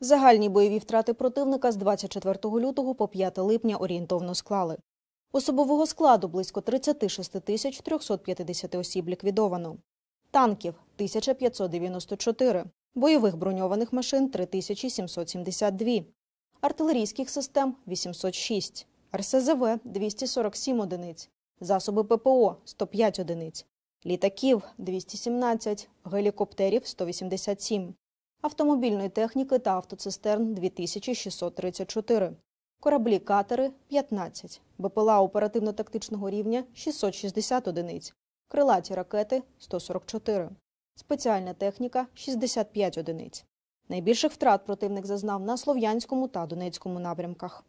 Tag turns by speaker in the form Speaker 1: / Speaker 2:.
Speaker 1: Загальні бойові втрати противника з 24 лютого по 5 липня орієнтовно склали. Особового складу близько 36 тисяч 350 осіб ліквідовано, танків 1594, бойових броньованих машин 3772, артилерійських систем 806, РСЗВ 247 одиниць, засоби ППО 105 одиниць, літаків 217, гелікоптерів 187 автомобільної техніки та автоцистерн 2634, кораблі катери 15, БПЛА оперативно-тактичного рівня 660 одиниць, крилаті ракети 144, спеціальна техніка 65 одиниць. Найбільших втрат противник зазнав на Слов'янському та Донецькому напрямках.